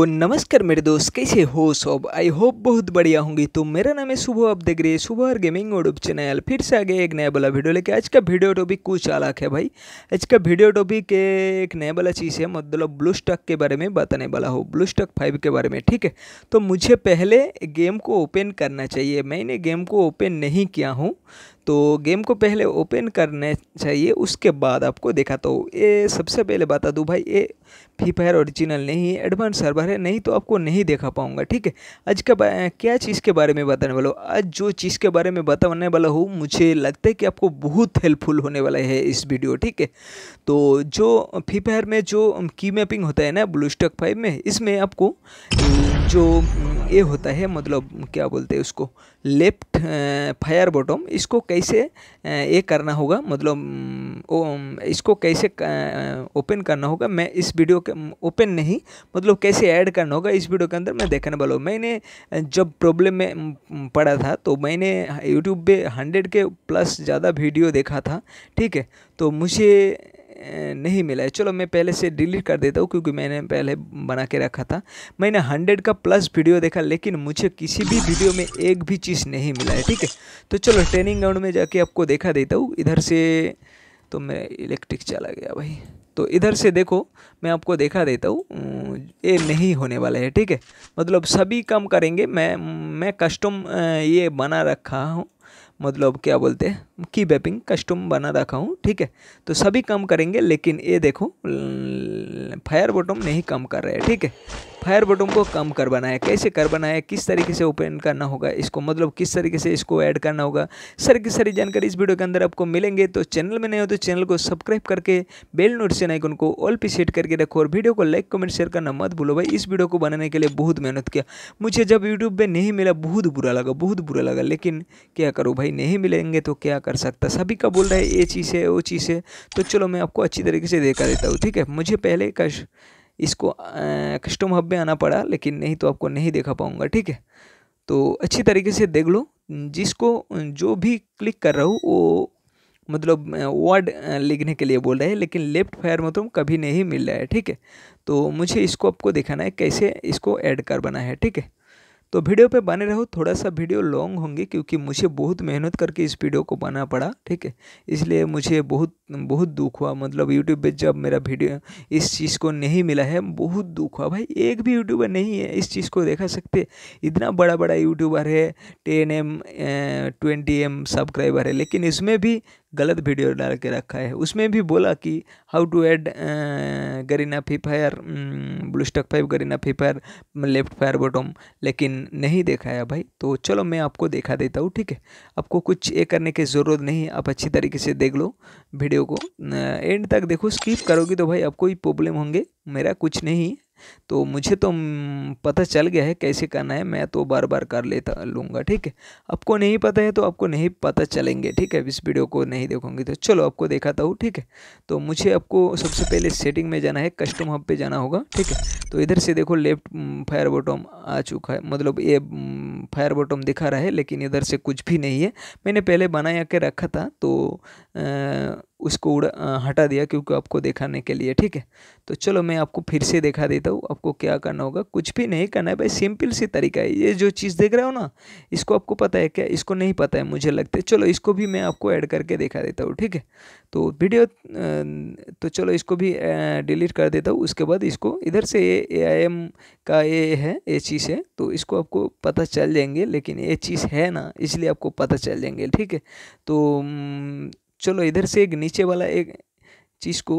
को नमस्कार मेरे दोस्त कैसे हो सब आई होप बहुत बढ़िया होंगी तो मेरा नाम है सुबह आप देख रहे हैं सुबह और गेमिंग यूट्यूब चैनल फिर से आगे एक नया वाला वीडियो लेके आज का वीडियो टॉपिक कुछ अलग है भाई आज का वीडियो टॉपिक एक नया वाला चीज़ है मतलब ब्लू स्टॉक के बारे में बताने वाला हो ब्लू स्टॉक फाइव के बारे में ठीक है तो मुझे पहले गेम को ओपन करना चाहिए मैंने गेम को ओपन नहीं किया हूँ तो गेम को पहले ओपन करने चाहिए उसके बाद आपको देखा तो ये सबसे पहले बता दूँ भाई ये फ्री फायर ओरिजिनल नहीं है एडवांस सर्वर है नहीं तो आपको नहीं देखा पाऊँगा ठीक है आज का क्या चीज़ के बारे में बताने वाला हूँ आज जो चीज़ के बारे में बताने वाला हूँ मुझे लगता है कि आपको बहुत हेल्पफुल होने वाला है इस वीडियो ठीक है तो जो फ्री फायर में जो की मैपिंग होता है ना ब्लू स्टॉक फाइव में इसमें आपको जो ये होता है मतलब क्या बोलते हैं उसको लेफ्ट फायर बॉटम इसको कैसे कैसे ये करना होगा मतलब इसको कैसे ओपन करना होगा मैं इस वीडियो के ओपन नहीं मतलब कैसे ऐड करना होगा इस वीडियो के अंदर मैं देखने वाला हूँ मैंने जब प्रॉब्लम में पड़ा था तो मैंने यूट्यूब पे हंड्रेड के प्लस ज़्यादा वीडियो देखा था ठीक है तो मुझे नहीं मिला है चलो मैं पहले से डिलीट कर देता हूँ क्योंकि मैंने पहले बना के रखा था मैंने हंड्रेड का प्लस वीडियो देखा लेकिन मुझे किसी भी वीडियो में एक भी चीज़ नहीं मिला है ठीक है तो चलो ट्रेनिंग ग्राउंड में जाके आपको देखा देता हूँ इधर से तो मैं इलेक्ट्रिक चला गया भाई तो इधर से देखो मैं आपको देखा देता हूँ ये नहीं होने वाला है ठीक है मतलब सभी काम करेंगे मैं मैं कस्टम ये बना रखा हूँ मतलब क्या बोलते हैं की बैपिंग कस्टम बना रखा हूँ ठीक है तो सभी काम करेंगे लेकिन ये देखो फायर बटम नहीं काम कर रहे हैं ठीक है फायर बटम को कम कर बनाया कैसे कर बनाया किस तरीके से ओपन करना होगा इसको मतलब किस तरीके से इसको ऐड करना होगा सर की सारी जानकारी इस वीडियो के अंदर आपको मिलेंगे तो चैनल में नहीं हो तो चैनल को सब्सक्राइब करके बेल से आइकन को ऑल पे सेट करके रखो और वीडियो को लाइक कमेंट शेयर करना मत भूलो भाई इस वीडियो को बनाने के लिए बहुत मेहनत किया मुझे जब यूट्यूब पर नहीं मिला बहुत बुरा लगा बहुत बुरा लगा लेकिन क्या करूँ भाई नहीं मिलेंगे तो क्या कर कर सकता सभी का बोल रहा है ये चीज़ है वो चीज़ है तो चलो मैं आपको अच्छी तरीके से देखा देता हूँ ठीक है मुझे पहले कश इसको कस्टम हब में आना पड़ा लेकिन नहीं तो आपको नहीं देखा पाऊँगा ठीक है तो अच्छी तरीके से देख लो जिसको जो भी क्लिक कर रहा हूँ वो मतलब वर्ड लिखने के लिए बोल रहे हैं लेकिन लेफ्ट फायर मतलब कभी नहीं मिल रहा है ठीक है तो मुझे इसको आपको दिखाना है कैसे इसको ऐड कर बना है ठीक है तो वीडियो पे बने रहो थोड़ा सा वीडियो लॉन्ग होंगे क्योंकि मुझे बहुत मेहनत करके इस वीडियो को बना पड़ा ठीक है इसलिए मुझे बहुत बहुत दुख हुआ मतलब यूट्यूब पे जब मेरा वीडियो इस चीज़ को नहीं मिला है बहुत दुख हुआ भाई एक भी यूट्यूबर नहीं है इस चीज़ को देखा सकते इतना बड़ा बड़ा यूट्यूबर है ten M twenty M subscriber है लेकिन इसमें भी गलत वीडियो डाल के रखा है उसमें भी बोला कि how to add Garena free fire BlueStacks five Garena free fire left fire bottom लेकिन नहीं देखा है भाई तो चलो मैं आपको देखा देता हूँ ठीक है आपको कुछ ये करने की ज़रूरत नहीं आप अच्छी तरीके से देख लो वीडियो को एंड तक देखो स्किप करोगे तो भाई आपको ही प्रॉब्लम होंगे मेरा कुछ नहीं तो मुझे तो पता चल गया है कैसे करना है मैं तो बार बार कर लेता लूँगा ठीक है आपको नहीं पता है तो आपको नहीं पता चलेंगे ठीक है इस वीडियो को नहीं देखोगे तो चलो आपको देखाता हूँ ठीक है तो मुझे आपको सबसे पहले सेटिंग में जाना है कस्टम हब पे जाना होगा ठीक है तो इधर से देखो लेफ्ट फायर बॉटम आ चुका है मतलब ये फायर बॉटम दिखा रहा है लेकिन इधर से कुछ भी नहीं है मैंने पहले बनाया के रखा था तो आ, उसको उड़ा हटा दिया क्योंकि आपको दिखाने के लिए ठीक है तो चलो मैं आपको फिर से दिखा देता हूँ आपको क्या करना होगा कुछ भी नहीं करना है भाई सिंपल सी तरीका है ये जो चीज़ देख रहे हो ना इसको आपको पता है क्या इसको नहीं पता है मुझे लगता है चलो इसको भी मैं आपको ऐड करके दिखा देता हूँ ठीक है तो वीडियो तो चलो इसको भी डिलीट कर देता हूँ उसके बाद इसको इधर से ए आई एम का ये है ये चीज़ है तो इसको आपको पता चल जाएंगे लेकिन ये चीज़ है ना इसलिए आपको पता चल जाएंगे ठीक है तो चलो इधर से एक नीचे वाला एक चीज़ को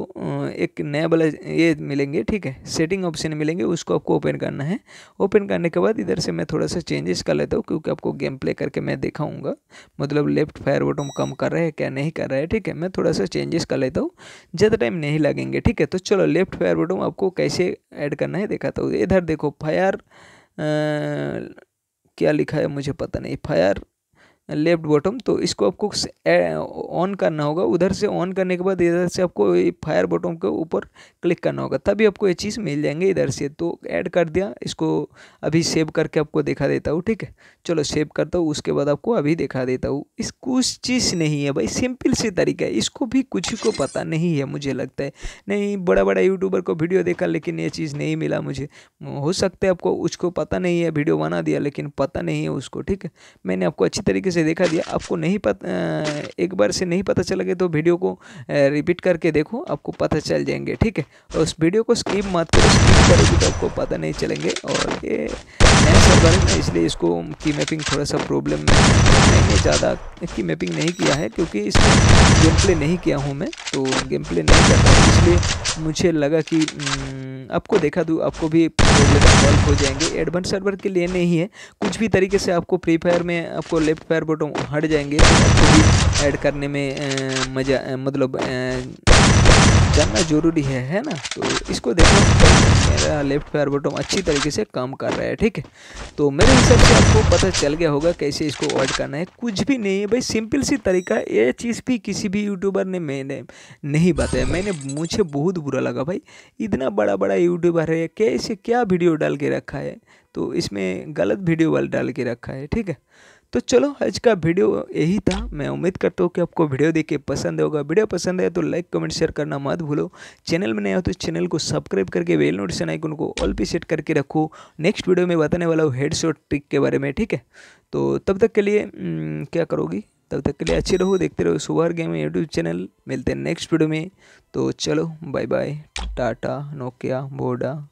एक नया वाला ये मिलेंगे ठीक है सेटिंग ऑप्शन मिलेंगे उसको आपको ओपन करना है ओपन करने के बाद इधर से मैं थोड़ा सा चेंजेस कर लेता हूँ क्योंकि आपको गेम प्ले करके मैं दिखाऊंगा मतलब लेफ्ट फायर बटन कम कर रहा है क्या नहीं कर रहा है ठीक है मैं थोड़ा सा चेंजेस कर लेता हूँ ज़्यादा टाइम नहीं लगेंगे ठीक है तो चलो लेफ्ट फायर बटन आपको कैसे ऐड करना है दिखाता हूँ इधर देखो फायर क्या लिखा है मुझे पता नहीं फायर लेफ्ट बॉटम तो इसको आपको ऑन करना होगा उधर से ऑन करने के बाद इधर से आपको फायर बॉटम के ऊपर क्लिक करना होगा तभी आपको ये चीज़ मिल जाएंगे इधर से तो ऐड कर दिया इसको अभी सेव करके आपको दिखा देता हूँ ठीक है चलो सेव करता हूँ उसके बाद आपको अभी दिखा देता हूँ इस कुछ चीज़ नहीं है भाई सिंपल सी तरीका है इसको भी कुछ को पता नहीं है मुझे लगता है नहीं बड़ा बड़ा यूट्यूबर को वीडियो देखा लेकिन ये चीज़ नहीं मिला मुझे हो सकता है आपको उसको पता नहीं है वीडियो बना दिया लेकिन पता नहीं है उसको ठीक है मैंने आपको अच्छी तरीके से से देखा दिया आपको नहीं पता एक बार से नहीं पता चलेगा तो वीडियो को रिपीट करके देखो आपको पता चल जाएंगे ठीक है और उस वीडियो को स्किप मत करो स्किप करोगे तो आपको पता नहीं चलेंगे और ये नया सर्वर है इसलिए इसको की मैपिंग थोड़ा सा प्रॉब्लम मैंने ज़्यादा की मैपिंग नहीं किया है क्योंकि इसमें गेम प्ले नहीं किया हूँ मैं तो गेम प्ले नहीं करता इसलिए मुझे लगा कि हम्म, आपको देखा दूँ तो आपको भी हेल्प हो जाएंगे एडवांस सर्वर के लिए नहीं है कुछ भी तरीके से आपको फ्री फायर में आपको लेफ्ट फायर बटन हट जाएंगे आपको भी ऐड करने में मज़ा मतलब जानना जरूरी है है ना तो इसको देखो मेरा लेफ्ट पैर बटन अच्छी तरीके से काम कर रहा है ठीक है तो मेरे हिसाब से आपको पता चल गया होगा कैसे इसको अवॉइड करना है कुछ भी नहीं है भाई सिंपल सी तरीका ये चीज़ भी किसी भी यूट्यूबर ने मैंने नहीं बताया मैंने मुझे बहुत बुरा लगा भाई इतना बड़ा बड़ा यूट्यूबर है कैसे क्या वीडियो डाल के रखा है तो इसमें गलत वीडियो वाल डाल के रखा है ठीक है तो चलो आज का वीडियो यही था मैं उम्मीद करता हूँ कि आपको वीडियो देख के पसंद होगा वीडियो पसंद है तो लाइक कमेंट शेयर करना मत भूलो चैनल में नया हो तो चैनल को सब्सक्राइब करके बेल नोटिफिकेशन आइकन को ऑल पे सेट करके रखो नेक्स्ट वीडियो में बताने वाला हूँ हेडशॉट ट्रिक के बारे में ठीक है तो तब तक के लिए हम्म, क्या करोगी तब तक के लिए अच्छे रहो देखते रहो सुबह गेम यूट्यूब चैनल मिलते हैं नेक्स्ट वीडियो में तो चलो बाय बाय टाटा नोकिया बोडा